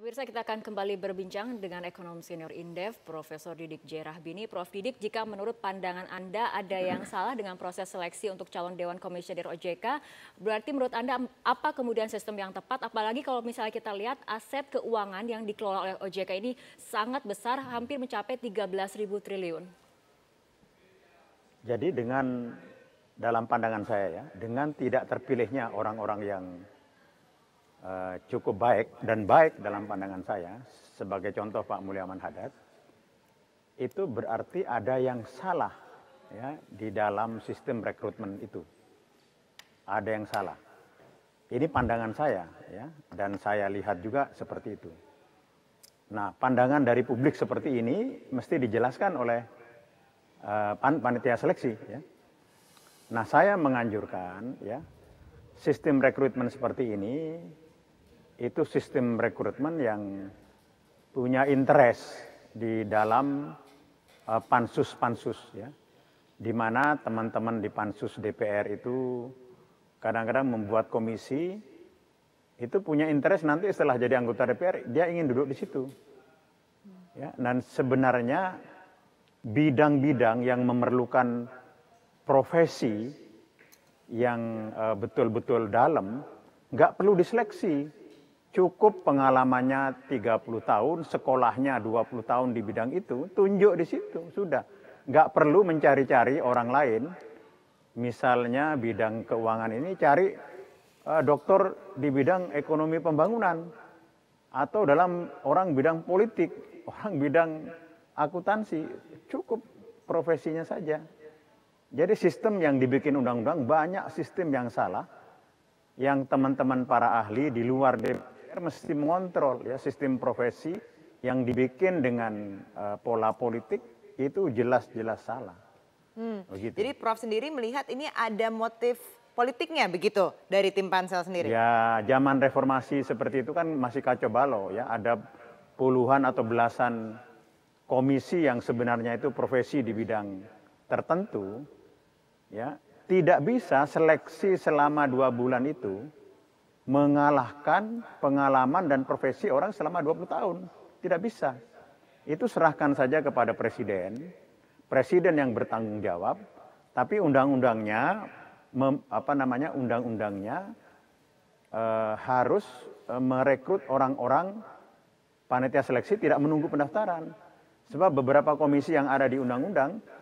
Pemirsa kita akan kembali berbincang dengan ekonom senior Indef, Profesor Didik J. Rahbini. Prof. Didik, jika menurut pandangan Anda ada yang salah dengan proses seleksi untuk calon Dewan Komisioner OJK, berarti menurut Anda apa kemudian sistem yang tepat? Apalagi kalau misalnya kita lihat aset keuangan yang dikelola oleh OJK ini sangat besar, hampir mencapai 13 ribu triliun. Jadi dengan dalam pandangan saya ya, dengan tidak terpilihnya orang-orang yang Eh, cukup baik dan baik dalam pandangan saya, sebagai contoh Pak Mulyaman Hadad, itu berarti ada yang salah ya di dalam sistem rekrutmen itu. Ada yang salah. Ini pandangan saya ya dan saya lihat juga seperti itu. Nah, pandangan dari publik seperti ini mesti dijelaskan oleh uh, panitia seleksi ya. Nah, saya menganjurkan ya sistem rekrutmen seperti ini itu sistem rekrutmen yang punya interest di dalam eh, pansus-pansus ya. Di mana teman-teman di pansus DPR itu kadang-kadang membuat komisi itu punya interest nanti setelah jadi anggota DPR dia ingin duduk di situ. Ya, dan sebenarnya bidang-bidang yang memerlukan profesi yang eh, betul-betul uh, dalam nggak perlu diseleksi cukup pengalamannya 30 tahun, sekolahnya 20 tahun di bidang itu, tunjuk di situ, sudah. Nggak perlu mencari-cari orang lain, misalnya bidang keuangan ini cari uh, eh, dokter di bidang ekonomi pembangunan atau dalam orang bidang politik, orang bidang akuntansi, cukup profesinya saja. Jadi sistem yang dibikin undang-undang banyak sistem yang salah yang teman-teman para ahli di luar DPR DPR mesti mengontrol ya sistem profesi yang dibikin dengan uh, pola politik itu jelas-jelas salah. Hmm. Begitu. Jadi Prof sendiri melihat ini ada motif politiknya begitu dari tim pansel sendiri. Ya, zaman reformasi seperti itu kan masih kacau balau ya, ada puluhan atau belasan komisi yang sebenarnya itu profesi di bidang tertentu ya, tidak bisa seleksi selama dua bulan itu mengalahkan pengalaman dan profesi orang selama 20 tahun. Tidak bisa. Itu serahkan saja kepada presiden, presiden yang bertanggung jawab, tapi undang-undangnya apa namanya undang-undangnya e, harus eh, merekrut orang-orang panitia seleksi tidak menunggu pendaftaran. Sebab beberapa komisi yang ada di undang-undang